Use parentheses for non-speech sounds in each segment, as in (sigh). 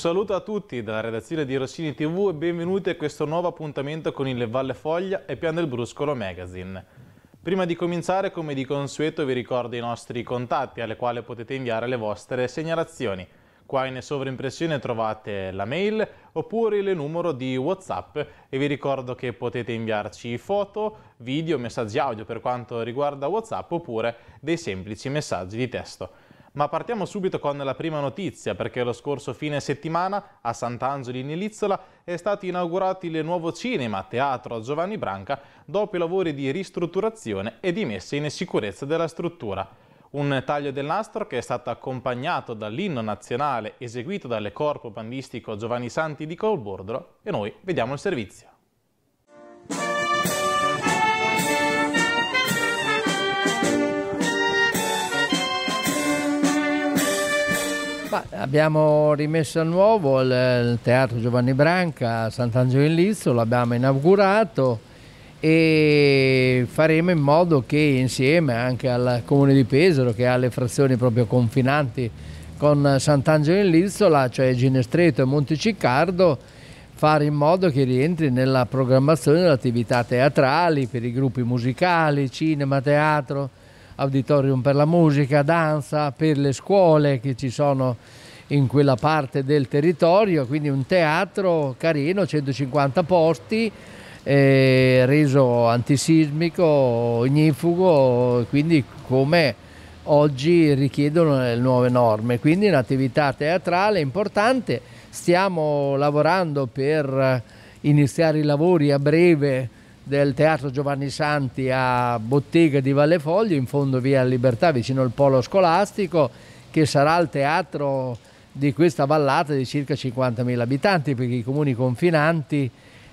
Un saluto a tutti dalla redazione di Rossini TV e benvenuti a questo nuovo appuntamento con il Valle Foglia e Pian del Bruscolo Magazine. Prima di cominciare, come di consueto, vi ricordo i nostri contatti alle quali potete inviare le vostre segnalazioni. Qua in sovrimpressione trovate la mail oppure il numero di Whatsapp e vi ricordo che potete inviarci foto, video, messaggi audio per quanto riguarda Whatsapp oppure dei semplici messaggi di testo. Ma partiamo subito con la prima notizia, perché lo scorso fine settimana a Sant'Angelo in Elizola è stato inaugurato il nuovo cinema Teatro Giovanni Branca dopo i lavori di ristrutturazione e di messa in sicurezza della struttura. Un taglio del nastro che è stato accompagnato dall'inno nazionale eseguito dal corpo bandistico Giovanni Santi di Colbordro e noi vediamo il servizio. abbiamo rimesso a nuovo il, il Teatro Giovanni Branca a Sant'Angelo in Lizzo, l'abbiamo inaugurato e faremo in modo che insieme anche al Comune di Pesaro che ha le frazioni proprio confinanti con Sant'Angelo in Lizzola, cioè Ginestreto e Monteciccardo, fare in modo che rientri nella programmazione delle attività teatrali per i gruppi musicali, cinema, teatro, auditorium per la musica, danza, per le scuole che ci sono in quella parte del territorio, quindi un teatro carino, 150 posti, eh, reso antisismico, ignifugo, quindi come oggi richiedono le nuove norme. Quindi un'attività teatrale importante, stiamo lavorando per iniziare i lavori a breve del Teatro Giovanni Santi a Bottega di Vallefoglio, in fondo via Libertà, vicino al Polo Scolastico, che sarà il teatro di questa vallata di circa 50.000 abitanti, perché i comuni confinanti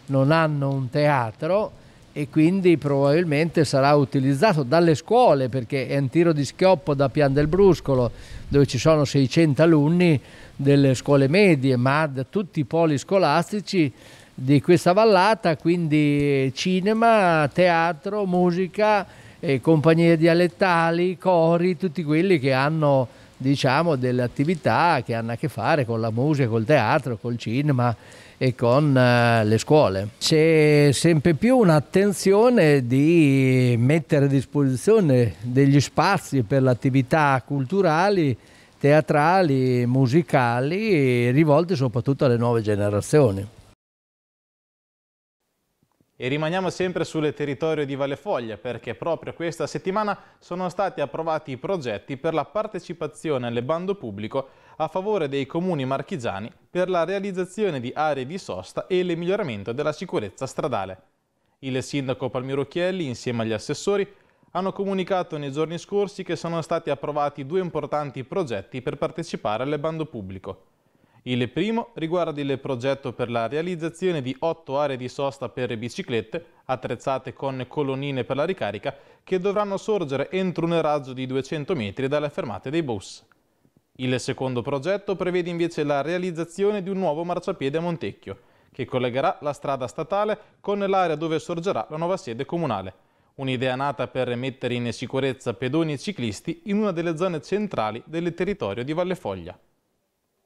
non hanno un teatro e quindi probabilmente sarà utilizzato dalle scuole perché è un tiro di schioppo da Pian del Bruscolo dove ci sono 600 alunni delle scuole medie ma da tutti i poli scolastici di questa vallata, quindi cinema, teatro, musica, eh, compagnie dialettali, cori, tutti quelli che hanno diciamo, delle attività che hanno a che fare con la musica, col teatro, col cinema e con eh, le scuole. C'è sempre più un'attenzione di mettere a disposizione degli spazi per le attività culturali, teatrali, musicali, rivolte soprattutto alle nuove generazioni. E rimaniamo sempre sul territorio di Valle Foglia perché proprio questa settimana sono stati approvati i progetti per la partecipazione alle bando pubblico a favore dei comuni marchigiani per la realizzazione di aree di sosta e il miglioramento della sicurezza stradale. Il sindaco Palmiro Chielli insieme agli assessori hanno comunicato nei giorni scorsi che sono stati approvati due importanti progetti per partecipare alle bando pubblico. Il primo riguarda il progetto per la realizzazione di otto aree di sosta per biciclette attrezzate con colonnine per la ricarica che dovranno sorgere entro un raggio di 200 metri dalle fermate dei bus. Il secondo progetto prevede invece la realizzazione di un nuovo marciapiede a Montecchio, che collegherà la strada statale con l'area dove sorgerà la nuova sede comunale. Un'idea nata per mettere in sicurezza pedoni e ciclisti in una delle zone centrali del territorio di Valle Foglia.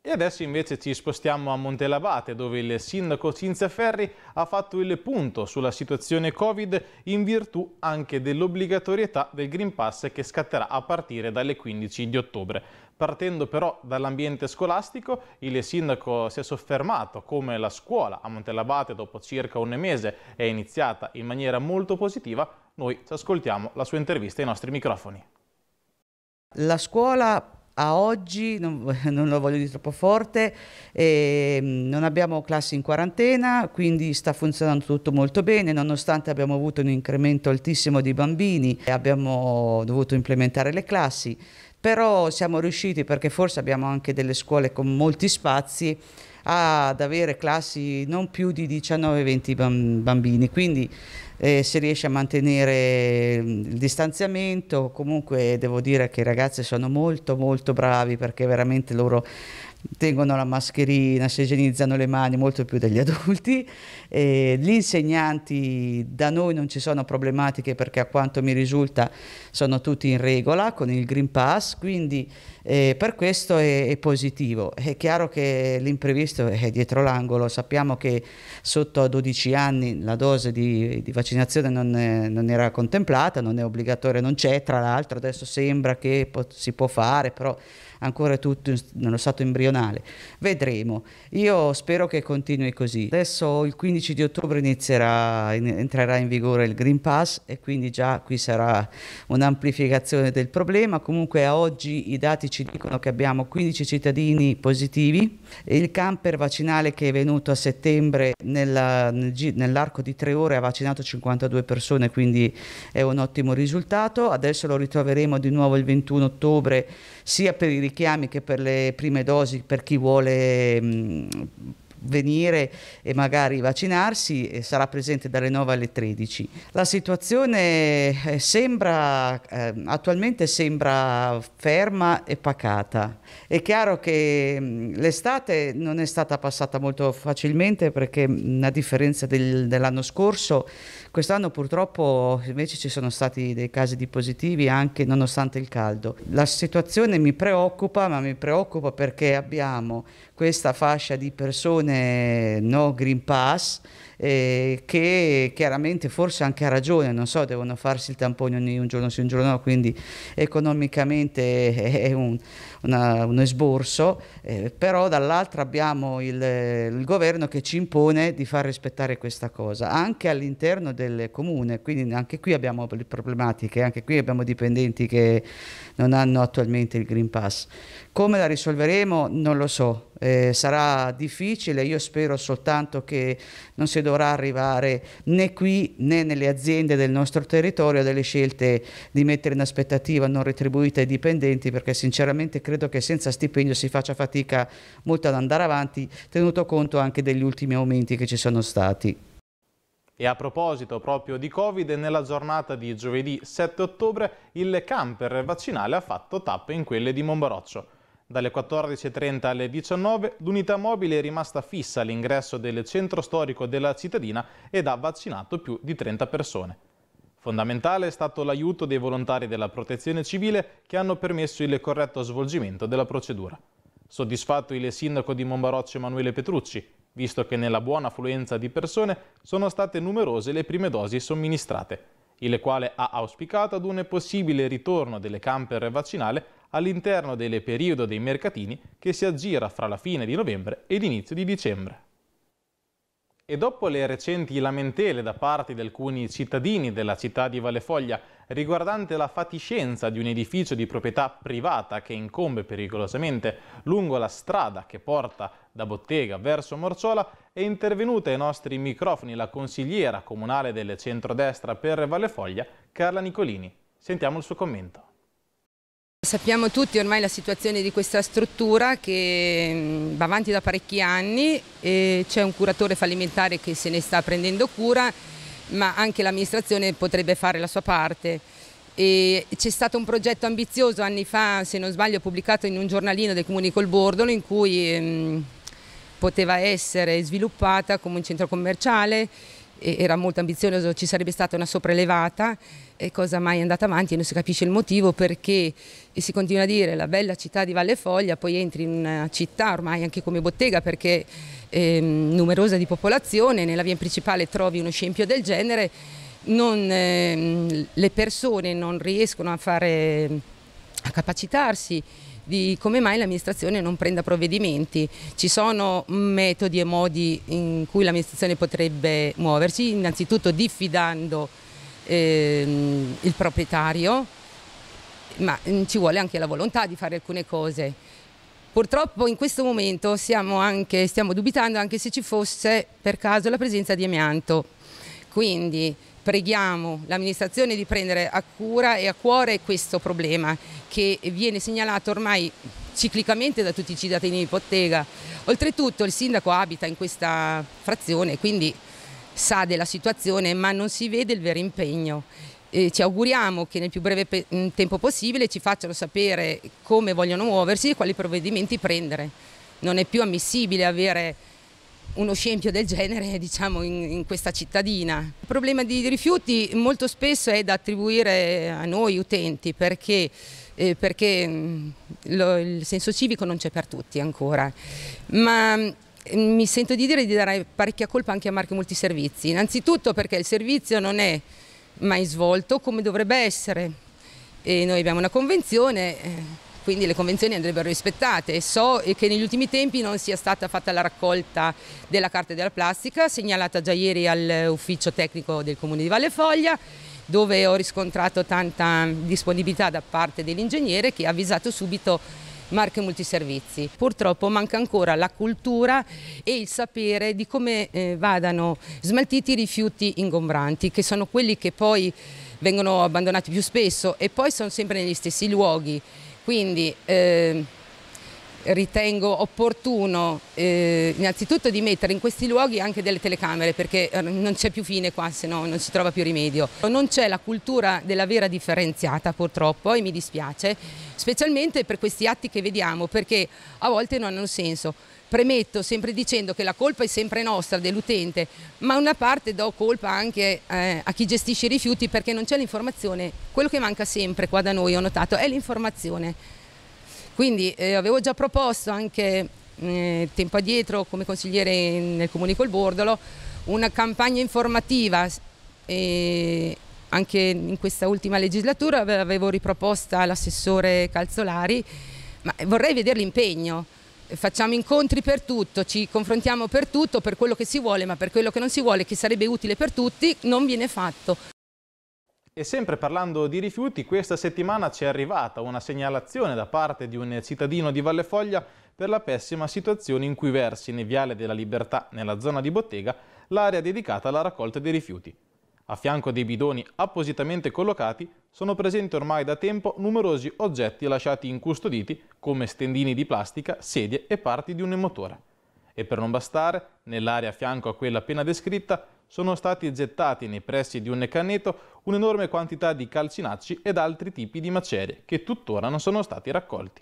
E adesso invece ci spostiamo a Montelabate dove il sindaco Cinzia Ferri ha fatto il punto sulla situazione Covid in virtù anche dell'obbligatorietà del Green Pass che scatterà a partire dalle 15 di ottobre. Partendo però dall'ambiente scolastico, il sindaco si è soffermato come la scuola a Montelabate dopo circa un mese è iniziata in maniera molto positiva. Noi ci ascoltiamo la sua intervista ai nostri microfoni. La scuola a oggi, non, (laughs) non lo voglio dire troppo forte, eh, non abbiamo classi in quarantena, quindi sta funzionando tutto molto bene, nonostante abbiamo avuto un incremento altissimo di bambini, e abbiamo dovuto implementare le classi, però siamo riusciti, perché forse abbiamo anche delle scuole con molti spazi, ad avere classi non più di 19-20 bambini, quindi eh, si riesce a mantenere mm, il distanziamento, comunque devo dire che i ragazzi sono molto molto bravi perché veramente loro tengono la mascherina, si igienizzano le mani molto più degli (laughs) adulti. Eh, gli insegnanti da noi non ci sono problematiche perché a quanto mi risulta sono tutti in regola con il Green Pass, quindi eh, per questo è, è, positivo. È chiaro che l'imprevisto è dietro l'angolo, sappiamo che sotto 12 anni la dose di, di vaccinazione non, è, non, era contemplata, non è obbligatoria, non c'è, tra l'altro adesso sembra che po- si può fare, però ancora tutto nello stato embrionale. Vedremo. Io spero che continui così. Adesso il 15 di ottobre inizierà, in, entrerà in vigore il Green Pass e quindi già qui sarà un'amplificazione del problema. Comunque a oggi i dati ci dicono che abbiamo 15 cittadini positivi. Il camper vaccinale che è venuto a settembre nella, nell'arco di tre ore ha vaccinato 52 persone, quindi è un ottimo risultato. Adesso lo ritroveremo di nuovo il 21 ottobre sia per i richiami che per le prime dosi, per chi vuole... Mh, mm, venire e magari vaccinarsi eh, sarà presente dalle 9 alle 13. La situazione eh, sembra, eh, attualmente sembra ferma e pacata. È chiaro che mm, l'estate non è stata passata molto facilmente perché mm, a differenza del, dell'anno scorso Quest'anno purtroppo invece ci sono stati dei casi di positivi anche nonostante il caldo. La situazione mi preoccupa, ma mi preoccupa perché abbiamo questa fascia di persone no Green Pass eh, che chiaramente forse anche a ragione, non so, devono farsi il tampone ogni un giorno sì, un giorno no, quindi economicamente è un, una, un esborso, eh, però dall'altra abbiamo il, il, governo che ci impone di far rispettare questa cosa, anche all'interno del comune, quindi anche qui abbiamo le problematiche, anche qui abbiamo dipendenti che non hanno attualmente il Green Pass. Come la risolveremo non lo so, eh, sarà difficile, io spero soltanto che non si dovrà arrivare né qui né nelle aziende del nostro territorio a delle scelte di mettere in aspettativa non retribuite ai dipendenti perché sinceramente credo che senza stipendio si faccia fatica molto ad andare avanti tenuto conto anche degli ultimi aumenti che ci sono stati. E a proposito proprio di Covid, nella giornata di giovedì 7 ottobre il camper vaccinale ha fatto tappe in quelle di Monbaroccio. Dalle 14.30 alle 19 l'unità mobile è rimasta fissa all'ingresso del centro storico della cittadina ed ha vaccinato più di 30 persone. Fondamentale è stato l'aiuto dei volontari della protezione civile che hanno permesso il corretto svolgimento della procedura. Soddisfatto il sindaco di Monbaroccio Emanuele Petrucci, visto che nella buona affluenza di persone sono state numerose le prime dosi somministrate, il quale ha auspicato ad un possibile ritorno delle camper vaccinale all'interno del periodo dei mercatini che si aggira fra la fine di novembre e l'inizio di dicembre. E dopo le recenti lamentele da parte di alcuni cittadini della città di Vallefoglia riguardante la fatiscenza di un edificio di proprietà privata che incombe pericolosamente lungo la strada che porta da Bottega verso Morciola, è intervenuta ai nostri microfoni la consigliera comunale del centrodestra per Vallefoglia, Carla Nicolini. Sentiamo il suo commento. Sappiamo tutti ormai la situazione di questa struttura che mm, va avanti da parecchi anni e c'è un curatore fallimentare che se ne sta prendendo cura ma anche l'amministrazione potrebbe fare la sua parte. C'è stato un progetto ambizioso anni fa, se non sbaglio, pubblicato in un giornalino del Comune Col Bordolo in cui ehm, poteva essere sviluppata come un centro commerciale era molto ambizioso, ci sarebbe stata una sopraelevata, e cosa mai è andata avanti, non si capisce il motivo perché si continua a dire la bella città di Valle Foglia, poi entri in una città ormai anche come bottega perché è ehm, numerosa di popolazione, nella via principale trovi uno scempio del genere, non, eh, le persone non riescono a, fare, a capacitarsi, di come mai l'amministrazione non prenda provvedimenti. Ci sono metodi e modi in cui l'amministrazione potrebbe muoversi, innanzitutto diffidando ehm, il proprietario, ma mm, ci vuole anche la volontà di fare alcune cose. Purtroppo in questo momento anche, stiamo dubitando anche se ci fosse per caso la presenza di amianto. Quindi preghiamo l'amministrazione di prendere a cura e a cuore questo problema che viene segnalato ormai ciclicamente da tutti i cittadini di Bottega. Oltretutto il sindaco abita in questa frazione, quindi sa della situazione, ma non si vede il vero impegno. E eh, ci auguriamo che nel più breve mm, tempo possibile ci facciano sapere come vogliono muoversi e quali provvedimenti prendere. Non è più ammissibile avere uno scempio del genere (laughs) diciamo, in, in, questa cittadina. Il problema dei rifiuti molto spesso è da attribuire a noi utenti perché eh, perché mm, lo, il senso civico non c'è per tutti ancora. Ma mm, mi sento di dire di dare parecchia colpa anche a Marchio Multiservizi, innanzitutto perché il servizio non è mai svolto come dovrebbe essere e noi abbiamo una convenzione, eh, quindi le convenzioni andrebbero rispettate. So che negli ultimi tempi non sia stata fatta la raccolta della carta e della plastica, segnalata già ieri all'ufficio tecnico del comune di Valle Foglia dove ho riscontrato tanta disponibilità da parte dell'ingegnere che ha avvisato subito marche multiservizi. Purtroppo manca ancora la cultura e il sapere di come eh, vadano smaltiti i rifiuti ingombranti, che sono quelli che poi vengono abbandonati più spesso e poi sono sempre negli stessi luoghi. Quindi eh, ritengo opportuno eh, innanzitutto di mettere in questi luoghi anche delle telecamere perché eh, non c'è più fine qua se no non si trova più rimedio. Non c'è la cultura della vera differenziata purtroppo e mi dispiace, specialmente per questi atti che vediamo perché a volte non hanno senso. Premetto sempre dicendo che la colpa è sempre nostra, dell'utente, ma una parte do colpa anche eh, a chi gestisce i rifiuti perché non c'è l'informazione. Quello che manca sempre qua da noi, ho notato, è l'informazione. Quindi eh, avevo già proposto anche eh, tempo addietro come consigliere in, nel Comune col Bordolo una campagna informativa e anche in questa ultima legislatura avevo riproposta l'assessore Calzolari, ma vorrei vedere l'impegno. Facciamo incontri per tutto, ci confrontiamo per tutto, per quello che si vuole, ma per quello che non si vuole, che sarebbe utile per tutti, non viene fatto. E sempre parlando di rifiuti, questa settimana ci è arrivata una segnalazione da parte di un cittadino di Vallefoglia per la pessima situazione in cui versi nel Viale della Libertà, nella zona di bottega, l'area dedicata alla raccolta dei rifiuti. A fianco dei bidoni appositamente collocati sono presenti ormai da tempo numerosi oggetti lasciati incustoditi come stendini di plastica, sedie e parti di un emotore. E per non bastare, nell'area a fianco a quella appena descritta sono stati gettati nei pressi di un necaneto un'enorme quantità di calcinacci ed altri tipi di macerie che tuttora non sono stati raccolti.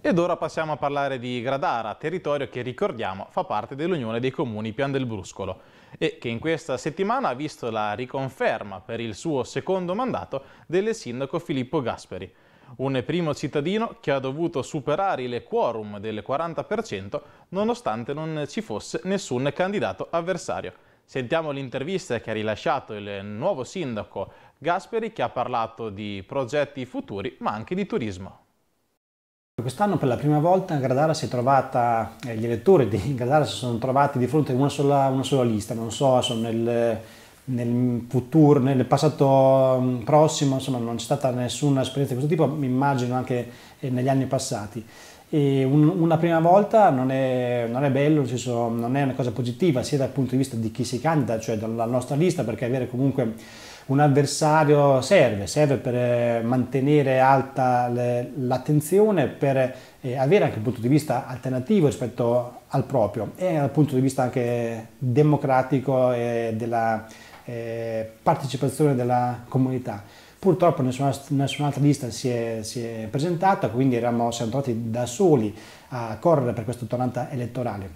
Ed ora passiamo a parlare di Gradara, territorio che ricordiamo fa parte dell'Unione dei Comuni Pian del Bruscolo e che in questa settimana ha visto la riconferma per il suo secondo mandato del sindaco Filippo Gasperi, un primo cittadino che ha dovuto superare il quorum del 40% nonostante non ci fosse nessun candidato avversario Sentiamo l'intervista che ha rilasciato il nuovo sindaco Gasperi che ha parlato di progetti futuri ma anche di turismo. Quest'anno per la prima volta Gradara si è trovata, eh, gli elettori di (laughs) Gradara si sono trovati di fronte a una sola, una sola lista, non so, nel, nel, futuro, nel passato mm, prossimo, insomma non c'è stata nessuna esperienza di questo tipo, mi immagino anche eh, negli anni passati. E un, una prima volta non è, non è bello, senso, non è una cosa positiva sia dal punto di vista di chi si canta, cioè dalla nostra lista, perché avere comunque un avversario serve, serve per eh, mantenere alta le, l'attenzione, per eh, avere anche un punto di vista alternativo rispetto al proprio e dal punto di vista anche democratico e della eh, partecipazione della comunità. Purtroppo nessuna, nessun'altra lista si è, si è presentata, quindi eravamo, siamo trovati da soli a correre per questa tornata elettorale.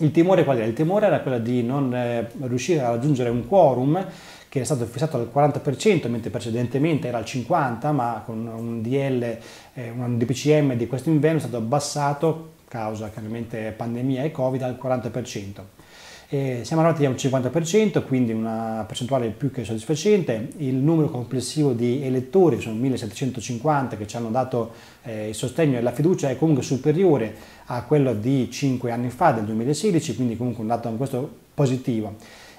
Il timore qual era? Il timore era quello di non eh, riuscire a raggiungere un quorum che è stato fissato al 40%, mentre precedentemente era al 50%, ma con un DL, eh, un DPCM di questo inverno è stato abbassato, causa chiaramente pandemia e Covid, al 40%. Eh, siamo arrivati a un 50%, quindi una percentuale più che soddisfacente. Il numero complessivo di elettori sono 1750 che ci hanno dato eh, il sostegno e la fiducia è comunque superiore a quello di 5 anni fa, del 2016, quindi comunque un dato anche questo positivo.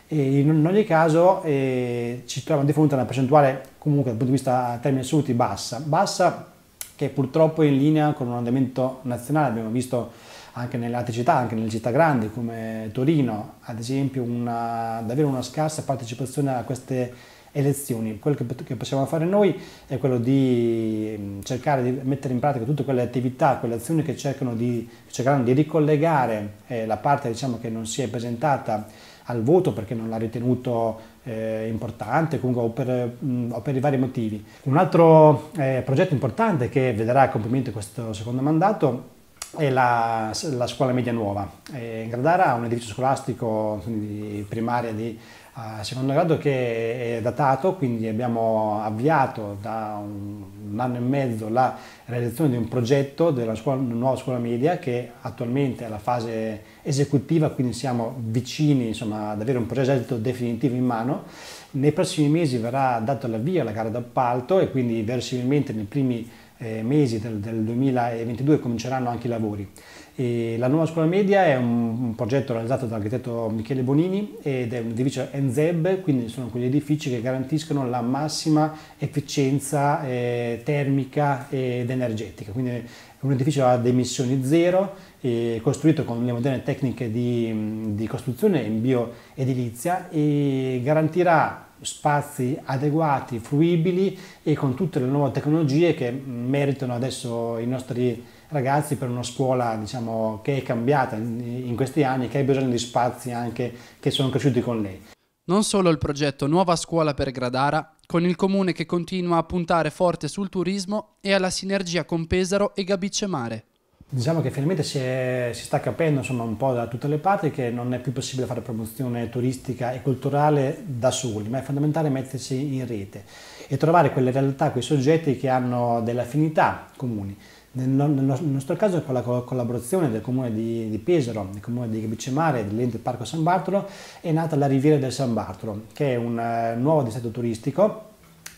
E in ogni caso eh, ci troviamo di fronte a una percentuale comunque dal punto di vista a termini assoluti bassa, bassa che purtroppo è in linea con un andamento nazionale, abbiamo visto anche nelle altre città, anche nelle città grandi come Torino, ad esempio, una, davvero una scarsa partecipazione a queste elezioni. Quello che, che, possiamo fare noi è quello di mm, cercare di mettere in pratica tutte quelle attività, quelle azioni che cercano di, cercano di ricollegare eh, la parte diciamo, che non si è presentata al voto perché non l'ha ritenuto eh, importante comunque, o, per, mh, mm, o, per, i vari motivi. Un altro eh, progetto importante che vedrà a compimento questo secondo mandato è la, la, scuola media nuova. Eh, Gradara ha un edificio scolastico di primaria di uh, secondo grado che è datato, quindi abbiamo avviato da un, un, anno e mezzo la realizzazione di un progetto della scuola, nuova scuola media che attualmente è alla fase esecutiva, quindi siamo vicini insomma, ad avere un progetto definitivo in mano. Nei prossimi mesi verrà dato l'avvio alla gara d'appalto e quindi verosimilmente nei primi eh, mesi del, del, 2022 cominceranno anche i lavori. E la nuova scuola media è un, un progetto realizzato dall'architetto Michele Bonini ed è un edificio NZEB, quindi sono quegli edifici che garantiscono la massima efficienza eh, termica ed energetica. Quindi è un edificio ad emissioni zero, eh, costruito con le moderne tecniche di, di costruzione in bioedilizia e garantirà spazi adeguati, fruibili e con tutte le nuove tecnologie che meritano adesso i nostri ragazzi per una scuola diciamo, che è cambiata in questi anni, e che ha bisogno di spazi anche che sono cresciuti con lei. Non solo il progetto Nuova Scuola per Gradara, con il comune che continua a puntare forte sul turismo e alla sinergia con Pesaro e Gabicce Mare. Diciamo che finalmente si, è, si sta capendo insomma, un po' da tutte le parti che non è più possibile fare promozione turistica e culturale da soli, ma è fondamentale mettersi in rete e trovare quelle realtà, quei soggetti che hanno delle affinità comuni. Nel, nostro caso con la collaborazione del comune di, di Pesaro, del comune di Bicemare, dell'ente Parco San Bartolo, è nata la Riviera del San Bartolo, che è un eh, nuovo distretto turistico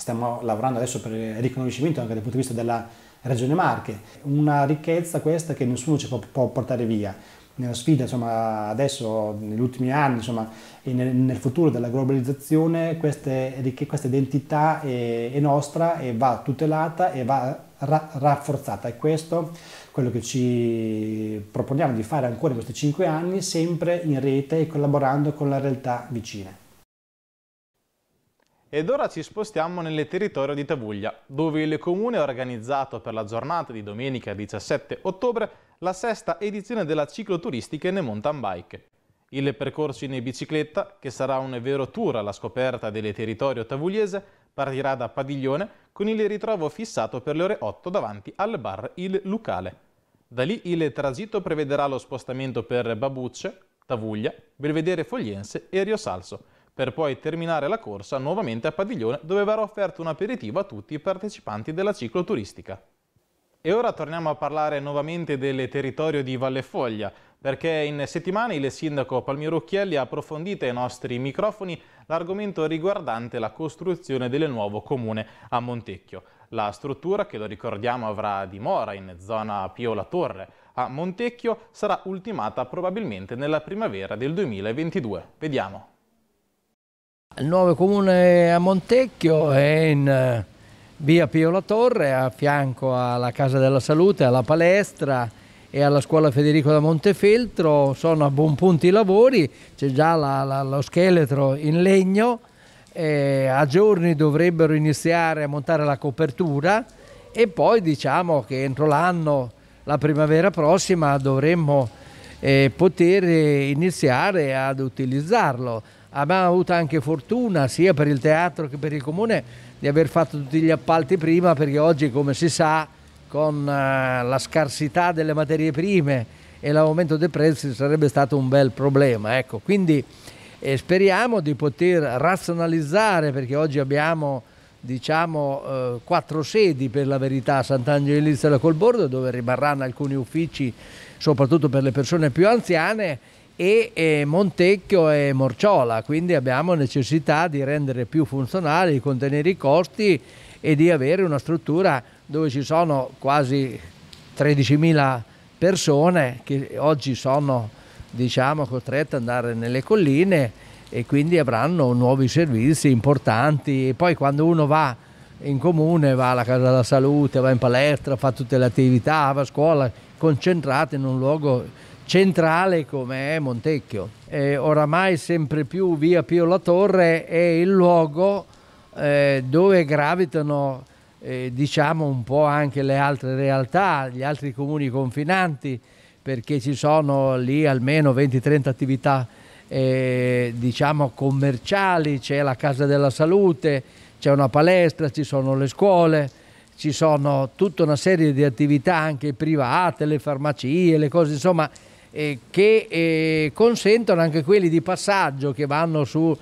stiamo lavorando adesso per il riconoscimento anche dal punto di vista della Regione Marche, una ricchezza questa che nessuno ci può, può portare via. Nella sfida, insomma, adesso, negli ultimi anni, insomma, e nel, nel futuro della globalizzazione, queste, questa identità è, è, nostra e va tutelata e va ra, rafforzata. E questo quello che ci proponiamo di fare ancora in questi cinque anni, sempre in rete e collaborando con la realtà vicina. Ed ora ci spostiamo nel territorio di Tavuglia, dove il comune ha organizzato per la giornata di domenica 17 ottobre la sesta edizione della cicloturistica in mountain bike. Il percorso in bicicletta, che sarà un vero tour alla scoperta del territorio tavugliese, partirà da Padiglione con il ritrovo fissato per le ore 8 davanti al bar Il Lucale. Da lì il tragitto prevederà lo spostamento per Babucce, Tavuglia, Belvedere Fogliense e Riosalso, per poi terminare la corsa nuovamente a Padiglione dove verrà offerto un aperitivo a tutti i partecipanti della cicloturistica. E ora torniamo a parlare nuovamente del territorio di Valle Foglia, perché in settimane il sindaco Palmiro Occhielli ha approfondito ai nostri microfoni l'argomento riguardante la costruzione del nuovo comune a Montecchio. La struttura, che lo ricordiamo avrà dimora in zona Pio La Torre a Montecchio, sarà ultimata probabilmente nella primavera del 2022. Vediamo. Il nuovo comune a Montecchio è in eh, via Pio La Torre, a fianco alla Casa della Salute, alla palestra e alla scuola Federico da Montefeltro. Sono a buon punto i lavori, c'è già la, la, lo scheletro in legno. Eh, a giorni dovrebbero iniziare a montare la copertura e poi diciamo che entro l'anno, la primavera prossima, dovremmo eh, poter eh, iniziare ad utilizzarlo abbiamo avuto anche fortuna sia per il teatro che per il comune di aver fatto tutti gli appalti prima perché oggi come si sa con eh, la scarsità delle materie prime e l'aumento dei prezzi sarebbe stato un bel problema. Ecco, quindi eh, speriamo di poter razionalizzare perché oggi abbiamo diciamo eh, quattro sedi per la verità a Sant'Angelo e Colbordo dove rimarranno alcuni uffici soprattutto per le persone più anziane e eh, Montecchio e Morciola, quindi abbiamo necessità di rendere più funzionali, di contenere i costi e di avere una struttura dove ci sono quasi 13.000 persone che oggi sono diciamo, costrette ad andare nelle colline e quindi avranno nuovi servizi importanti e poi quando uno va in comune va alla casa della salute, va in palestra, fa tutte le attività, va a scuola, concentrato in un luogo centrale come è Montecchio. E oramai sempre più via Pio La Torre è il luogo eh, dove gravitano eh, diciamo un po' anche le altre realtà, gli altri comuni confinanti, perché ci sono lì almeno 20-30 attività eh, diciamo commerciali, c'è la casa della salute, c'è una palestra, ci sono le scuole, ci sono tutta una serie di attività anche private, le farmacie, le cose insomma eh, che eh, consentono anche quelli di passaggio che vanno sulla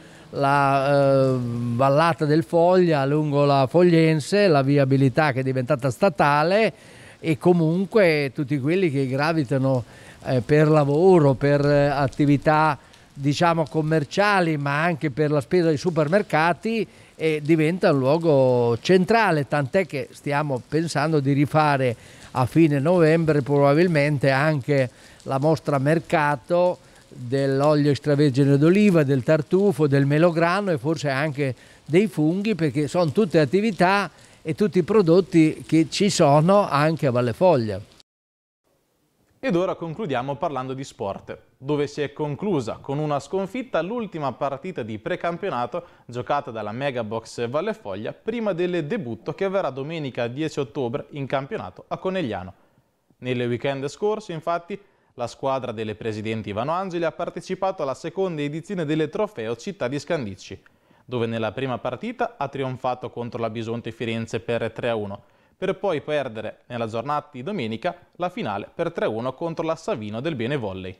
eh, vallata del Foglia lungo la Fogliense, la viabilità che è diventata statale e comunque tutti quelli che gravitano eh, per lavoro, per eh, attività diciamo commerciali ma anche per la spesa dei supermercati diventa un luogo centrale, tant'è che stiamo pensando di rifare a fine novembre probabilmente anche la mostra mercato dell'olio extravergine d'oliva, del tartufo, del melograno e forse anche dei funghi perché sono tutte attività e tutti i prodotti che ci sono anche a Valle Foglia. Ed ora concludiamo parlando di sport, dove si è conclusa con una sconfitta l'ultima partita di precampionato giocata dalla Megabox Valle Foglia prima del debutto che avverrà domenica 10 ottobre in campionato a Conegliano. Nelle weekend scorse, infatti, la squadra delle presidenti Ivano Angeli ha partecipato alla seconda edizione delle trofeo Città di Scandicci, dove nella prima partita ha trionfato contro la Bisonte Firenze per 3-1, per poi perdere nella giornata di domenica la finale per 3-1 contro la Savino del Bene Volley.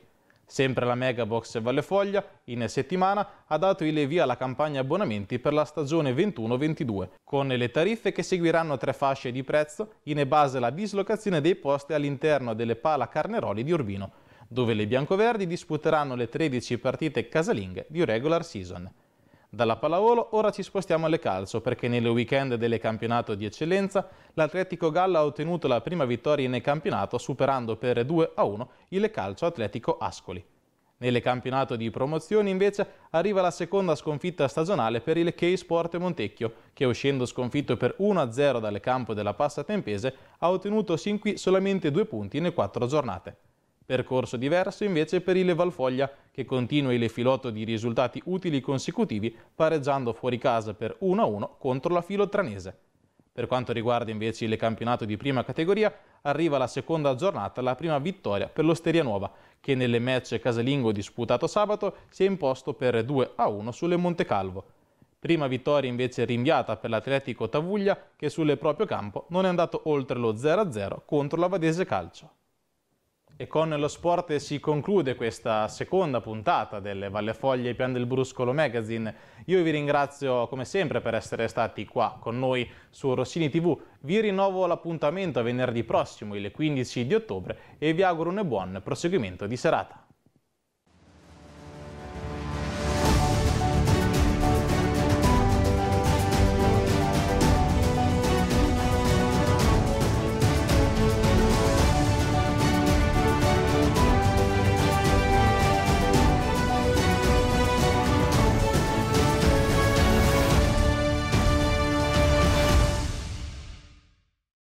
Sempre la Megabox Vallefoglia, in settimana, ha dato il via alla campagna abbonamenti per la stagione 21-22, con le tariffe che seguiranno tre fasce di prezzo in base alla dislocazione dei posti all'interno delle pala carneroli di Urbino, dove le biancoverdi disputeranno le 13 partite casalinghe di regular season. Dalla pallavolo ora ci spostiamo alle calcio perché nel weekend del campionato di eccellenza l'Atletico Galla ha ottenuto la prima vittoria nel campionato superando per 2 a 1 il calcio Atletico Ascoli. Nel campionato di promozione invece arriva la seconda sconfitta stagionale per il K-Sport Montecchio che uscendo sconfitto per 1-0 dal campo della Passa Tempese ha ottenuto sin qui solamente due punti in quattro giornate. Percorso diverso invece per il Levalfoglia, che continua il filoto di risultati utili consecutivi, pareggiando fuori casa per 1-1 contro la Filotranese. Per quanto riguarda invece il campionato di prima categoria, arriva la seconda giornata la prima vittoria per l'Osteria Nuova, che nelle match casalingo disputato sabato si è imposto per 2-1 sulle Montecalvo. Prima vittoria invece rinviata per l'Atletico Tavuglia, che sul proprio campo non è andato oltre lo 0-0 contro l'Avadese Calcio. E con lo sport si conclude questa seconda puntata del Vallefoglie Pian del Bruscolo Magazine. Io vi ringrazio come sempre per essere stati qua con noi su Rossini TV. Vi rinnovo l'appuntamento a venerdì prossimo, il 15 di ottobre, e vi auguro un buon proseguimento di serata.